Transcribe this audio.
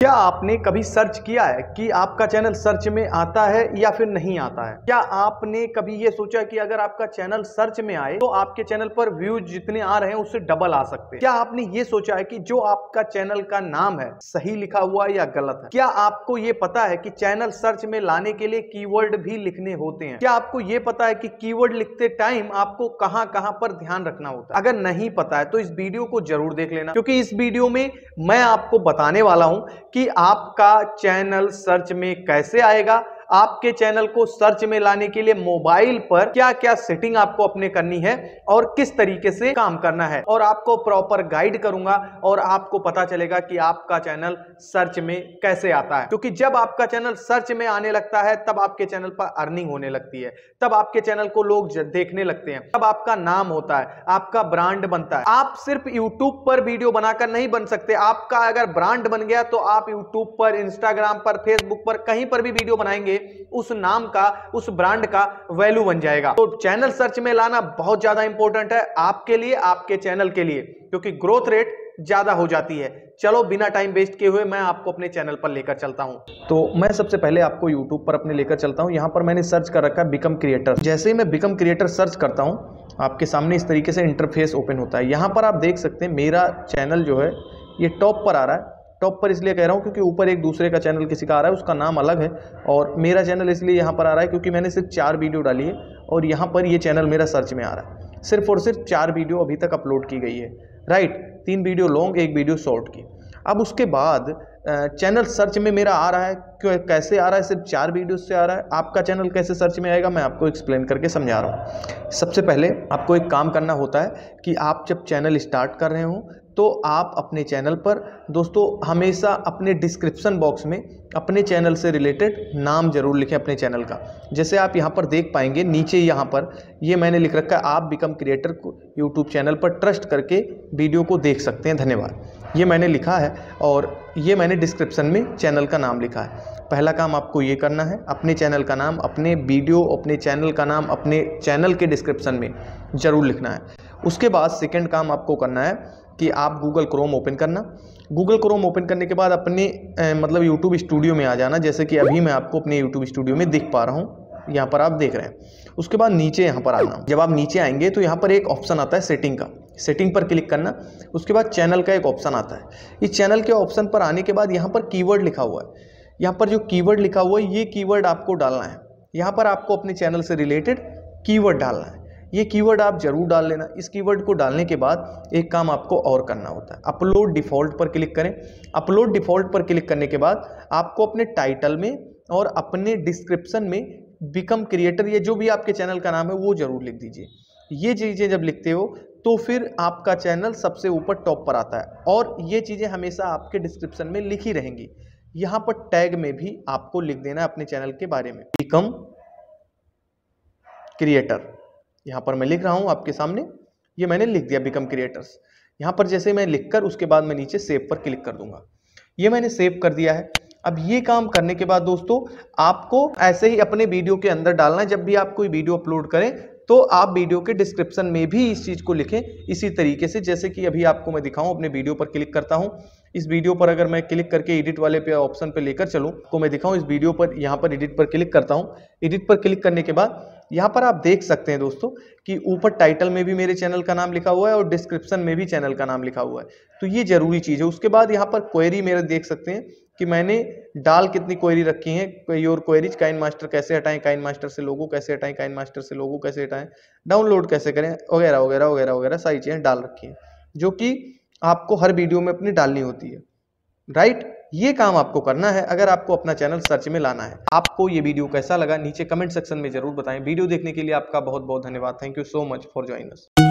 क्या आपने कभी सर्च किया है कि आपका चैनल सर्च में आता है या फिर नहीं आता है क्या आपने कभी ये सोचा कि अगर आपका चैनल सर्च में आए तो आपके चैनल पर व्यूज जितने आ रहे हैं उससे डबल आ सकते हैं क्या आपने ये सोचा है कि जो आपका चैनल का नाम है सही लिखा हुआ या गलत है क्या आपको ये पता है कि चैनल सर्च में लाने के लिए की भी लिखने होते हैं क्या आपको ये पता है कि की लिखते टाइम आपको कहाँ कहाँ पर ध्यान रखना होता है अगर नहीं पता है तो इस वीडियो को जरूर देख लेना क्योंकि इस वीडियो में मैं आपको बताने वाला हूँ कि आपका चैनल सर्च में कैसे आएगा आपके चैनल को सर्च में लाने के लिए मोबाइल पर क्या क्या सेटिंग आपको अपने करनी है और किस तरीके से काम करना है और आपको प्रॉपर गाइड करूंगा और आपको पता चलेगा कि आपका चैनल सर्च में कैसे आता है क्योंकि जब आपका चैनल सर्च में आने लगता है तब आपके चैनल पर अर्निंग होने लगती है तब आपके चैनल को लोग देखने लगते हैं तब आपका नाम होता है आपका ब्रांड बनता है आप सिर्फ यूट्यूब पर वीडियो बनाकर नहीं बन सकते आपका अगर ब्रांड बन गया तो आप यूट्यूब पर इंस्टाग्राम पर फेसबुक पर कहीं पर भी वीडियो बनाएंगे उस नाम का उस ब्रांड का वैल्यू बन जाएगा तो चैनल सर्च में लाना बहुत ज्यादा इंपॉर्टेंट है आपके लिए आपके चैनल के लिए क्योंकि ग्रोथ रेट ज्यादा हो जाती है चलो बिना टाइम वेस्ट किए हुए मैं आपको अपने चैनल पर लेकर चलता हूं तो मैं सबसे पहले आपको यूट्यूब पर अपने लेकर चलता हूं यहां पर मैंने सर्च कर रखा है बिकम क्रिएटर जैसे ही मैं बिकम क्रिएटर सर्च करता हूं आपके सामने इस तरीके से इंटरफेस ओपन होता है यहां पर आप देख सकते हैं मेरा चैनल जो है ये टॉप पर आ रहा है टॉप पर इसलिए कह रहा हूँ क्योंकि ऊपर एक दूसरे का चैनल किसी का आ रहा है उसका नाम अलग है और मेरा चैनल इसलिए यहाँ पर आ रहा है क्योंकि मैंने सिर्फ चार वीडियो डाली है और यहाँ पर ये चैनल मेरा सर्च में आ रहा है सिर्फ और सिर्फ चार वीडियो अभी तक अपलोड की गई है राइट तीन वीडियो लॉन्ग एक वीडियो शॉर्ट की अब उसके बाद चैनल सर्च में मेरा आ रहा है क्यों कैसे आ रहा है सिर्फ चार वीडियोस से आ रहा है आपका चैनल कैसे सर्च में आएगा मैं आपको एक्सप्लेन करके समझा रहा हूँ सबसे पहले आपको एक काम करना होता है कि आप जब चैनल स्टार्ट कर रहे हो तो आप अपने चैनल पर दोस्तों हमेशा अपने डिस्क्रिप्सन बॉक्स में अपने चैनल से रिलेटेड नाम जरूर लिखें अपने चैनल का जैसे आप यहाँ पर देख पाएंगे नीचे यहाँ पर ये मैंने लिख रखा है आप बिकम क्रिएटर को यूट्यूब चैनल पर ट्रस्ट करके वीडियो को देख सकते हैं धन्यवाद ये मैंने लिखा है और ये मैंने डिस्क्रिप्शन में चैनल का नाम लिखा है पहला काम आपको ये करना है अपने चैनल का नाम अपने वीडियो अपने चैनल का नाम अपने चैनल के डिस्क्रिप्शन में ज़रूर लिखना है उसके बाद सेकेंड काम आपको करना है कि आप गूगल क्रोम ओपन करना गूगल क्रोम ओपन करने के बाद अपने ए, मतलब यूट्यूब स्टूडियो में आ जाना जैसे कि अभी मैं आपको अपने यूट्यूब स्टूडियो में दिख पा रहा हूँ यहाँ पर आप देख रहे हैं उसके बाद नीचे यहाँ पर आना जब आप नीचे आएंगे तो यहाँ पर एक ऑप्शन आता है सेटिंग का सेटिंग पर क्लिक करना उसके बाद चैनल का एक ऑप्शन आता है इस चैनल के ऑप्शन पर आने के बाद यहाँ पर कीवर्ड लिखा हुआ है यहाँ पर जो कीवर्ड लिखा हुआ है ये कीवर्ड आपको डालना है यहाँ पर आपको अपने चैनल से रिलेटेड कीवर्ड डालना है ये कीवर्ड आप जरूर डाल लेना इस कीवर्ड को डालने के बाद एक काम आपको और करना होता है अपलोड डिफ़ॉल्ट पर क्लिक करें अपलोड डिफ़ॉल्ट पर क्लिक करने के बाद आपको अपने टाइटल में और अपने डिस्क्रिप्शन में बिकम क्रिएटर या जो भी आपके चैनल का नाम है वो जरूर लिख दीजिए ये चीज़ें जब लिखते हो तो फिर आपका चैनल सबसे ऊपर टॉप पर आता है और ये चीज़ें हमेशा आपके डिस्क्रिप्शन में लिखी रहेंगी यहाँ पर टैग में भी आपको लिख देना है अपने चैनल के बारे में बिकम क्रिएटर यहाँ पर मैं लिख रहा हूँ आपके सामने ये मैंने लिख दिया बिकम क्रिएटर्स यहाँ पर जैसे मैं लिखकर उसके बाद मैं नीचे सेव पर क्लिक कर दूंगा ये मैंने सेव कर दिया है अब ये काम करने के बाद दोस्तों आपको ऐसे ही अपने वीडियो के अंदर डालना है जब भी आप कोई वीडियो अपलोड करें तो आप वीडियो के डिस्क्रिप्शन में भी इस चीज़ को लिखें इसी तरीके से जैसे कि अभी आपको मैं दिखाऊं अपने वीडियो पर क्लिक करता हूं इस वीडियो पर अगर मैं क्लिक करके एडिट वाले पे ऑप्शन पे लेकर चलूं तो मैं दिखाऊं इस वीडियो पर यहाँ पर एडिट पर क्लिक करता हूँ एडिट पर क्लिक करने के बाद यहाँ पर आप देख सकते हैं दोस्तों कि ऊपर टाइटल में भी मेरे चैनल का नाम लिखा हुआ है और डिस्क्रिप्शन में भी चैनल का नाम लिखा हुआ है तो ये जरूरी चीज़ है उसके बाद यहाँ पर क्वेरी मेरे देख सकते हैं कि मैंने डाल कितनी क्वेरी रखी है योर क्वेरीज काइन मास्टर कैसे हटाएं काइन मास्टर से लोगो कैसे हटाएं काइन मास्टर से लोगो कैसे हटाएं डाउनलोड कैसे करें वगैरह वगैरह वगैरह वगैरह सारी चीज़ें डाल रखी हैं जो कि आपको हर वीडियो में अपनी डालनी होती है राइट ये काम आपको करना है अगर आपको अपना चैनल सर्च में लाना है आपको ये वीडियो कैसा लगा नीचे कमेंट सेक्शन में जरूर बताएं वीडियो देखने के लिए आपका बहुत बहुत धन्यवाद thank you so much for ज्वाइनस